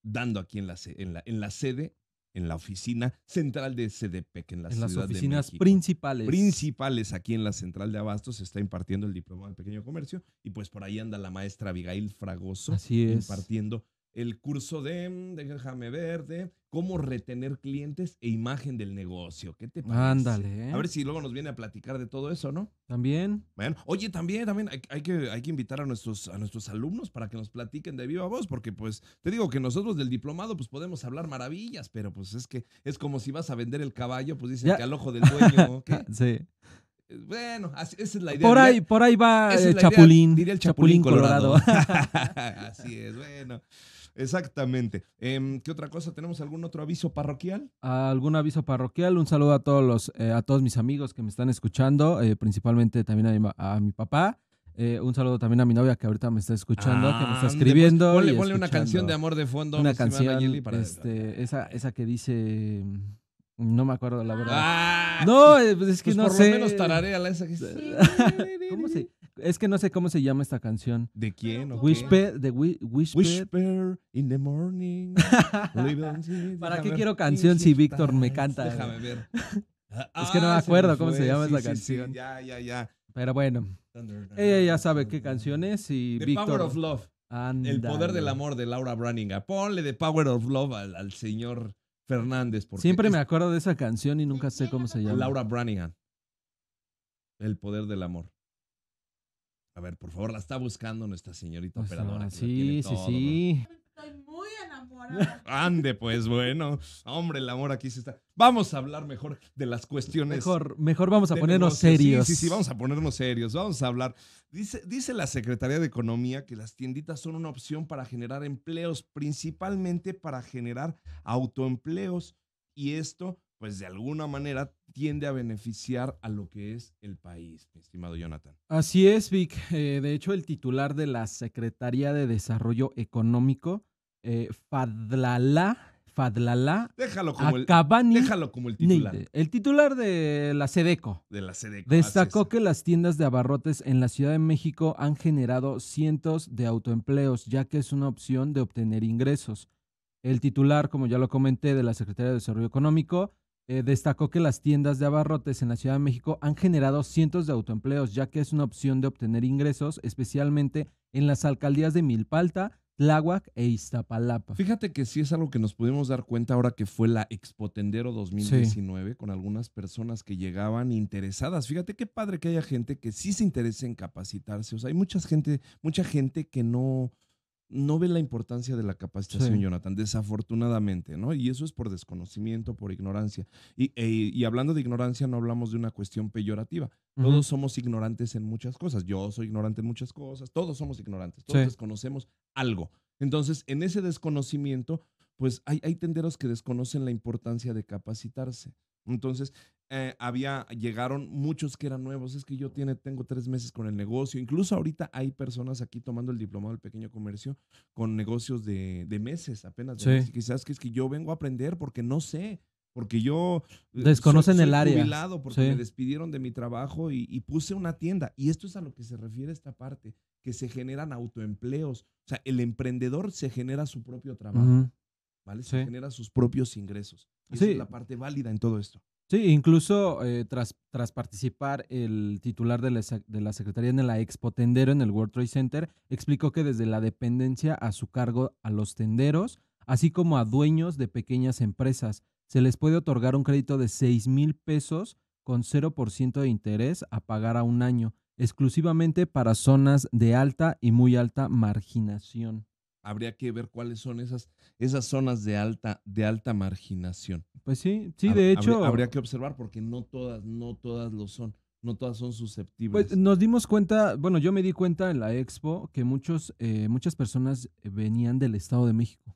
dando aquí en la, en la, en la sede, en la oficina central de CDPEC, en la en las oficinas principales. Principales aquí en la central de Abastos se está impartiendo el diploma del pequeño comercio y pues por ahí anda la maestra Abigail Fragoso impartiendo el curso e de, déjame ver, de cómo retener clientes e imagen del negocio. ¿Qué te parece? Ándale. ¿eh? A ver si luego nos viene a platicar de todo eso, ¿no? También. Bueno, oye, también, también hay, que, hay que invitar a nuestros, a nuestros alumnos para que nos platiquen de viva voz, porque pues te digo que nosotros del diplomado pues podemos hablar maravillas, pero pues es que es como si vas a vender el caballo, pues dicen que al ojo del dueño. sí. Eh, bueno, esa es la idea. Por ahí, por ahí va el Chapulín. Idea, diría el Chapulín, Colorado. así es, bueno. Exactamente. Em, ¿Qué otra cosa? ¿Tenemos algún otro aviso parroquial? ¿Algún aviso parroquial? Un saludo a todos los, eh, a todos mis amigos que me están escuchando, eh, principalmente también a mi, papá. Eh, un saludo también a mi novia que ahorita me está escuchando, que me está pues, escribiendo. ponle, una canción de amor de fondo. Una canción, este, esa, esa que dice... Mm, no me acuerdo, la verdad. Ah, no, pues, es que pues, no sé. Por lo menos la esa que... ¿Cómo se...? Es que no sé cómo se llama esta canción. ¿De quién? Whisper, de Whisper. in the morning. ¿Para qué quiero canción si Víctor me canta? Déjame ver. es que no me ah, acuerdo cómo se llama esa canción. ya, ya, ya. Pero bueno. Ella ya sabe qué canción es y Víctor. Power of Love. El poder del amor de Laura Branigan. Ponle de Power of Love al, señor Fernández. Siempre me acuerdo de esa canción y nunca sé cómo se llama. Laura Branningham. El poder del amor. A ver, por favor, la está buscando nuestra señorita pues, operadora. Ah, sí, sí, sí. Estoy muy enamorada. Ande, pues bueno. Hombre, el amor aquí se está. Vamos a hablar mejor de las cuestiones. Mejor, mejor vamos a ponernos serios. Sí, sí, vamos a ponernos serios. Vamos a hablar. dice la Secretaría de Economía que las tienditas son una opción para generar empleos, principalmente para generar autoempleos. Y esto, pues de alguna manera, tiende a beneficiar a lo que es el país, mi estimado Jonathan. Así es, Vic. Eh, de hecho, el titular de la Secretaría de Desarrollo Económico, eh, Fadlala, Fadlala, déjalo como, el, titular. el titular de la SEDECO. De la Sedeco, Destacó que las tiendas de abarrotes en la Ciudad de México han generado cientos de autoempleos, ya que es una opción de obtener ingresos. El titular, como ya lo comenté, de la Secretaría de Desarrollo Económico, eh, destacó que las tiendas de abarrotes en la Ciudad de México han generado cientos de autoempleos, ya que es una opción de obtener ingresos, especialmente en las alcaldías de Milpalta, Tláhuac e Iztapalapa. Fíjate que sí es algo que nos pudimos dar cuenta ahora que fue la Expo Tendero 2019 con algunas personas que llegaban interesadas. Fíjate qué padre que haya gente que sí se interese en capacitarse. O sea, hay mucha gente, mucha gente que no, no ve la importancia de la capacitación, Jonathan, desafortunadamente, ¿no? Y eso es por desconocimiento, por ignorancia. Y, e, hablando de ignorancia, no hablamos de una cuestión peyorativa. Todos somos ignorantes en muchas cosas. Yo soy ignorante en muchas cosas. Todos somos ignorantes. Todos desconocemos algo. Entonces, en ese desconocimiento, pues hay tenderos que desconocen la importancia de capacitarse. Entonces, eh, había, llegaron muchos que eran nuevos. Es que yo tiene, tengo tres meses con el negocio. Incluso ahorita hay personas aquí tomando el diplomado del pequeño comercio con negocios de, meses apenas. De Quizás que es que yo vengo a aprender porque no sé. Porque yo eh, desconocen el área. porque me despidieron de mi trabajo y, puse una tienda. Y esto es a lo que se refiere esta parte, que se generan autoempleos. O sea, el emprendedor se genera su propio trabajo, ¿vale? Se genera sus propios ingresos sí. es la parte válida en todo esto. Sí, incluso eh, tras, participar el titular de la, de la Secretaría en la Expo Tendero en el World Trade Center, explicó que desde la dependencia a su cargo a los tenderos, así como a dueños de pequeñas empresas, se les puede otorgar un crédito de 6 mil pesos con 0% de interés a pagar a un año, exclusivamente para zonas de alta y muy alta marginación habría que ver cuáles son esas, esas zonas de alta, de alta marginación. Pues sí, sí, de hecho. Habría, que observar porque no todas, no todas lo son. No todas son pues susceptibles. Pues nos dimos cuenta, bueno, yo me di cuenta en la expo que muchos, eh, muchas personas venían del Estado de México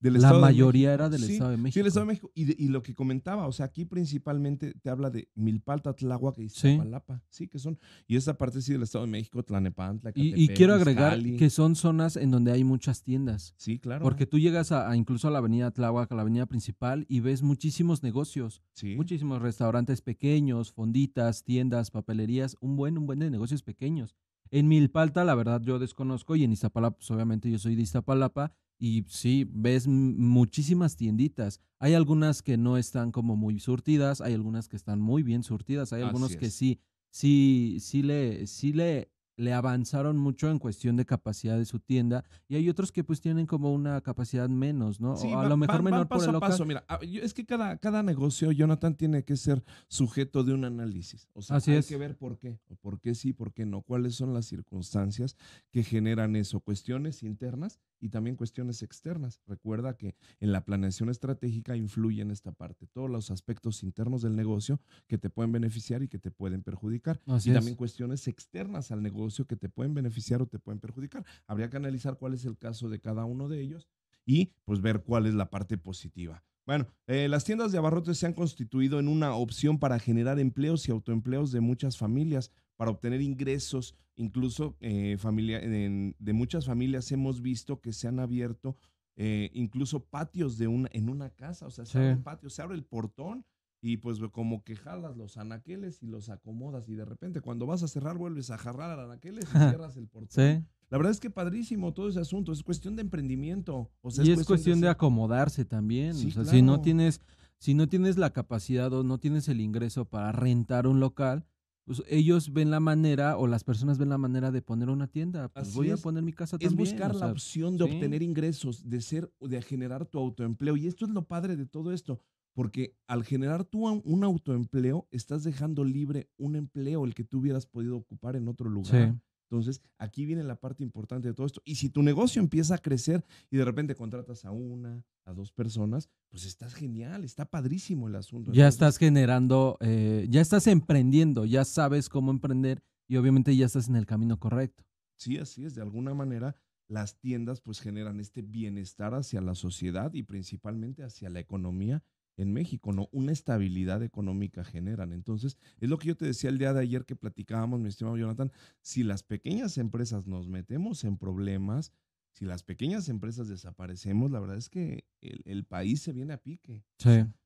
la mayoría era del Estado de México. Sí, del Estado de México. Y, lo que comentaba, o sea, aquí principalmente te habla de Milpalta, Tláhuac y e Zapalapa. Sí. sí. que son. Y esa parte sí del Estado de México, Tlanepantla, Catepec, y, y quiero agregar que son zonas en donde hay muchas tiendas. Sí, claro. Porque tú llegas a, incluso a la avenida Tláhuac, a la avenida principal, y ves muchísimos negocios. Sí. Muchísimos restaurantes pequeños, fonditas, tiendas, papelerías, un buen, un buen de negocios pequeños. En Milpalta, la verdad, yo desconozco, y en Iztapalapa, pues, obviamente yo soy de Iztapalapa y sí, ves muchísimas tienditas. Hay algunas que no están como muy surtidas, hay algunas que están muy bien surtidas, hay algunas que sí, sí, sí le, sí le le avanzaron mucho en cuestión de capacidad de su tienda y hay otros que pues tienen como una capacidad menos, ¿no? o a lo mejor menor por el local. Mira, ah, es que cada, cada negocio, Jonathan, tiene que ser sujeto de un análisis. O sea, hay que ver por qué, por qué sí, por qué no, cuáles son las circunstancias que generan eso, cuestiones internas y también cuestiones externas. Recuerda que en la planeación estratégica influye en esta parte todos los aspectos internos del negocio que te pueden beneficiar y que te pueden perjudicar y también cuestiones externas al negocio que te pueden beneficiar o te pueden perjudicar. Habría que analizar cuál es el caso de cada uno de ellos y pues ver cuál es la parte positiva. Bueno, eh, las tiendas de abarrotes se han constituido en una opción para generar empleos y autoempleos de muchas familias, para obtener ingresos, incluso eh, familia, de muchas familias hemos visto que se han abierto eh, incluso patios de una, en una casa, o sea, se abre el patio, se abre el portón y pues como que jalas los anaqueles y los acomodas y de repente cuando vas a cerrar vuelves a jarrar al anaqueles y cierras el portal La verdad es que padrísimo todo ese asunto, es cuestión de emprendimiento. O sea, y es, cuestión, de... acomodarse también, si no tienes si no tienes la capacidad o no tienes el ingreso para rentar un local, pues ellos ven la manera o las personas ven la manera de poner una tienda. Pues, voy a poner mi casa también. Es buscar la opción de obtener ingresos, de ser, de generar tu autoempleo. Y esto es lo padre de todo esto. Porque al generar tú un autoempleo, estás dejando libre un empleo, el que tú hubieras podido ocupar en otro lugar. Entonces, aquí viene la parte importante de todo esto. Y si tu negocio empieza a crecer y de repente contratas a una, a dos personas, pues estás genial, está padrísimo el asunto. Ya estás generando, eh, ya estás emprendiendo, ya sabes cómo emprender y obviamente ya estás en el camino correcto. Sí, así es. De alguna manera, las tiendas pues generan este bienestar hacia la sociedad y principalmente hacia la economía en México, ¿no? Una estabilidad económica generan. Entonces, es lo que yo te decía el día de ayer que platicábamos, mi estimado Jonathan, si las pequeñas empresas nos metemos en problemas, si las pequeñas empresas desaparecemos, la verdad es que el, país se viene a pique.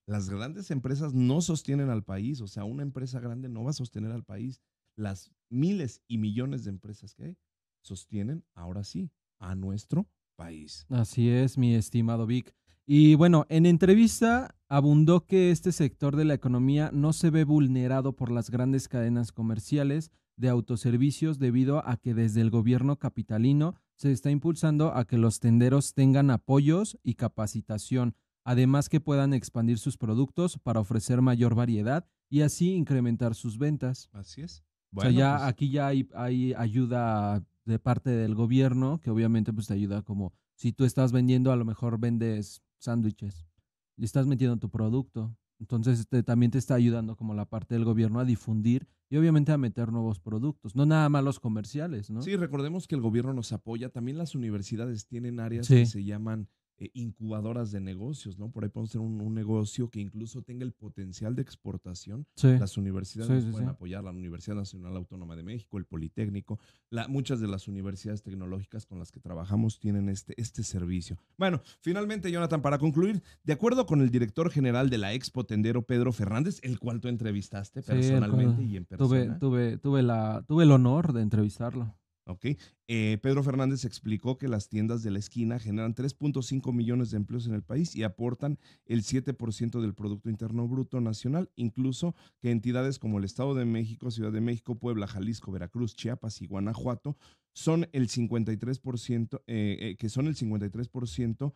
las grandes empresas no sostienen al país, o sea, una empresa grande no va a sostener al país. Las miles y millones de empresas que hay sostienen, ahora sí, a nuestro país. Así es, mi estimado Vic. Y bueno, en entrevista abundó que este sector de la economía no se ve vulnerado por las grandes cadenas comerciales de autoservicios debido a que desde el gobierno capitalino se está impulsando a que los tenderos tengan apoyos y capacitación, además que puedan expandir sus productos para ofrecer mayor variedad y así incrementar sus ventas. Así es. o sea, ya pues aquí ya hay, hay, ayuda de parte del gobierno, que obviamente pues te ayuda como si tú estás vendiendo, a lo mejor vendes sándwiches y estás metiendo tu producto. Entonces este, también te está ayudando como la parte del gobierno a difundir y obviamente a meter nuevos productos, no nada más los comerciales, ¿no? Sí, recordemos que el gobierno nos apoya, también las universidades tienen áreas que se llaman eh, incubadoras de negocios, ¿no? Por ahí podemos tener un, negocio que incluso tenga el potencial de exportación. Las universidades pueden apoyar, la Universidad Nacional Autónoma de México, el Politécnico, muchas de las universidades tecnológicas con las que trabajamos tienen este, este servicio. Bueno, finalmente, Jonathan, para concluir, de acuerdo con el director general de la Expo Tendero, Pedro Fernández, el cual tú entrevistaste personalmente y en persona. Tuve, tuve, tuve, la, tuve el honor de entrevistarlo. Eh, Pedro Fernández explicó que las tiendas de la esquina generan 3.5 millones de empleos en el país y aportan el 7% del Producto Interno Bruto Nacional, incluso que entidades como el Estado de México, Ciudad de México, Puebla, Jalisco, Veracruz, Chiapas y Guanajuato son el 53%, eh, eh, que son el 53%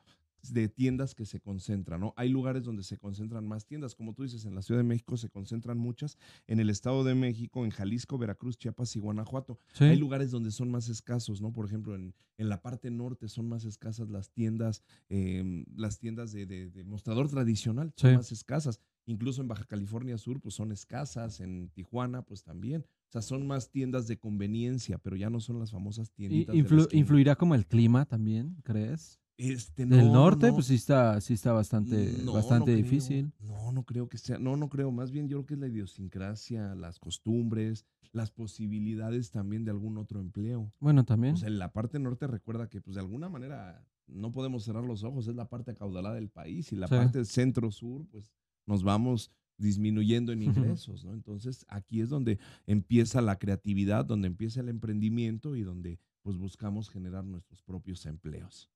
de tiendas que se concentran, ¿no? Hay lugares donde se concentran más tiendas, como tú dices, en la Ciudad de México se concentran muchas, en el Estado de México, en Jalisco, Veracruz, Chiapas y Guanajuato. Hay lugares donde son más escasos, ¿no? Por ejemplo, en, la parte norte son más escasas las tiendas, em, las tiendas de, de, mostrador tradicional, son más escasas. Incluso en Baja California Sur, pues son escasas, en Tijuana, pues también. O sea, son más tiendas de conveniencia, pero ya no son las famosas tiendas de ¿Influirá como el clima también, crees? Este, el norte, pues sí está, sí está bastante, bastante difícil. No, no creo que sea, no, no creo. Más bien yo creo que es la idiosincrasia, las costumbres, las posibilidades también de algún otro empleo. Bueno, también. en la parte norte recuerda que, pues de alguna manera, no podemos cerrar los ojos, es la parte acaudalada del país y la parte centro-sur, pues nos vamos disminuyendo en ingresos, Entonces, aquí es donde empieza la creatividad, donde empieza el emprendimiento y donde pues buscamos generar nuestros propios empleos.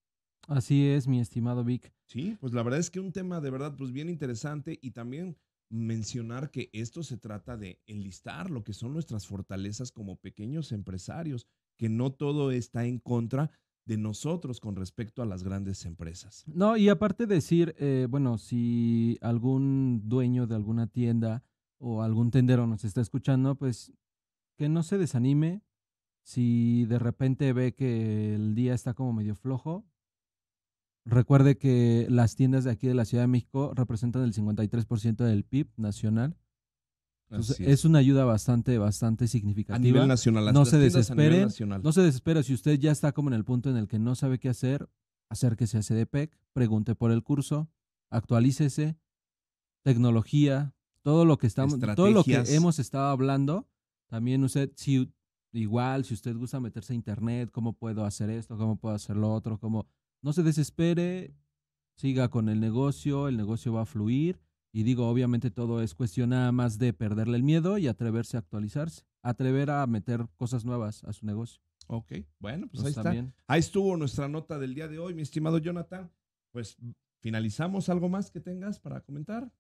Así es, mi estimado Vic. Sí, pues la verdad es que un tema de verdad, pues bien interesante y también mencionar que esto se trata de enlistar lo que son nuestras fortalezas como pequeños empresarios, que no todo está en contra de nosotros con respecto a las grandes empresas. No, y aparte decir, eh, bueno, si algún dueño de alguna tienda o algún tendero nos está escuchando, pues que no se desanime si de repente ve que el día está como medio flojo, Recuerde que las tiendas de aquí de la Ciudad de México representan el 53% del PIB nacional. es. una ayuda bastante, bastante significativa. A nivel nacional, no se desesperen. No se desespere. Si usted ya está como en el punto en el que no sabe qué hacer, acérquese a CDPEC, e pregunte por el curso, actualícese, tecnología, todo lo que estamos, todo lo que hemos estado hablando. También usted, si igual, si usted gusta meterse a internet, cómo puedo hacer esto, cómo puedo hacer lo otro, cómo no se desespere, siga con el negocio, el negocio va a fluir. Y digo, obviamente todo es cuestión nada más de perderle el miedo y atreverse a actualizarse, atrever a meter cosas nuevas a su negocio. Ok, bueno, pues, ahí está. Ahí estuvo nuestra nota del día de hoy, mi estimado Jonathan. Pues finalizamos. ¿Algo más que tengas para comentar?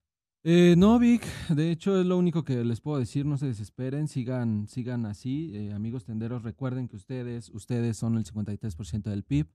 Eh, no, Vic. De hecho, es lo único que les puedo decir. No se desesperen, sigan, sigan así. Eh, amigos tenderos, recuerden que ustedes, ustedes son el 53% del PIB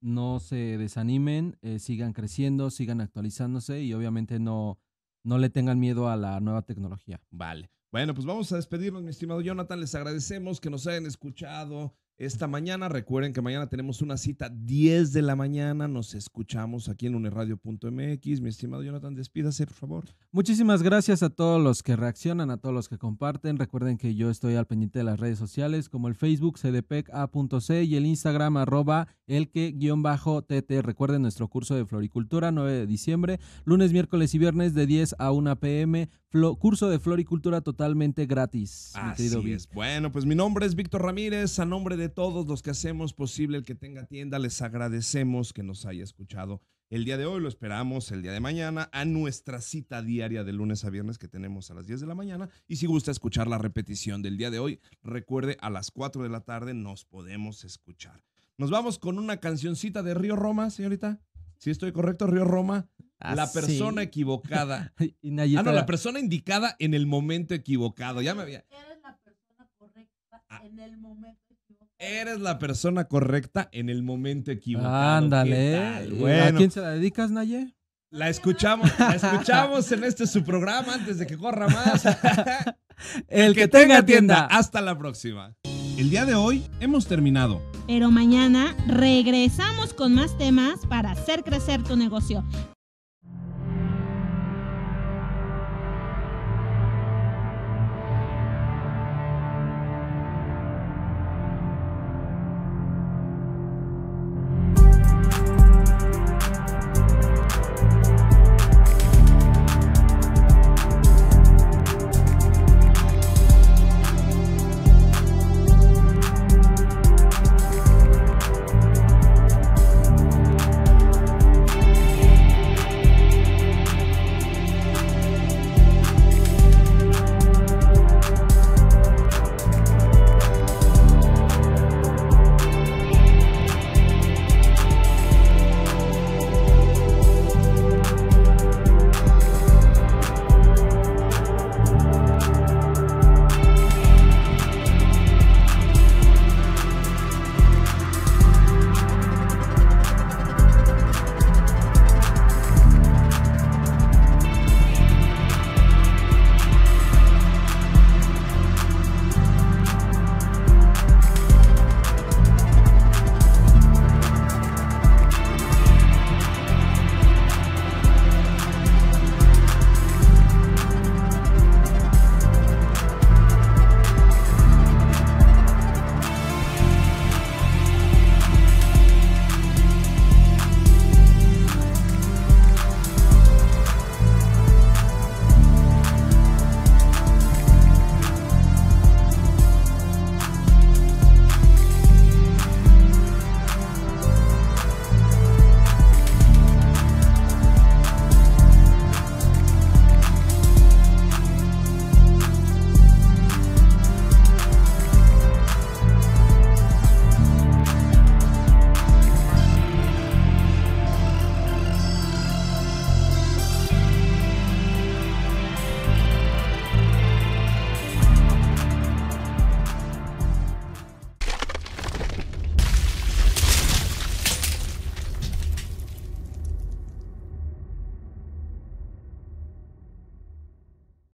no se desanimen, eh, sigan creciendo, sigan actualizándose y obviamente no, no le tengan miedo a la nueva tecnología. Vale. Bueno, pues vamos a despedirnos, mi estimado Jonathan. Les agradecemos que nos hayan escuchado, esta mañana. Recuerden que mañana tenemos una cita 10 de la mañana. Nos escuchamos aquí en unerradio.mx. Mi estimado Jonathan, despídase, por favor. Muchísimas gracias a todos los que reaccionan, a todos los que comparten. Recuerden que yo estoy al pendiente de las redes sociales como el Facebook cdpca.c y el Instagram arroba bajo, tt Recuerden nuestro curso de floricultura 9 de diciembre, lunes, miércoles y viernes de 10 a 1 pm curso de floricultura totalmente gratis. Así es. Bueno, pues mi nombre es Víctor Ramírez. A nombre de todos los que hacemos posible el que tenga tienda, les agradecemos que nos haya escuchado el día de hoy. Lo esperamos el día de mañana a nuestra cita diaria de lunes a viernes que tenemos a las 10 de la mañana. Y si gusta escuchar la repetición del día de hoy, recuerde a las 4 de la tarde nos podemos escuchar. Nos vamos con una cancioncita de Río Roma, señorita. Si estoy correcto, Río Roma la persona equivocada. ah, no, la persona indicada en el momento equivocado. Ya me había. Eres la persona correcta ah. en el momento equivocado. Eres la persona correcta en el momento equivocado. Ándale. Bueno. ¿A quién se la dedicas, Naye? La escuchamos, escuchamos en este su programa antes de que corra más. el que, tenga, tienda. Hasta la próxima. El día de hoy hemos terminado. Pero mañana regresamos con más temas para hacer crecer tu negocio.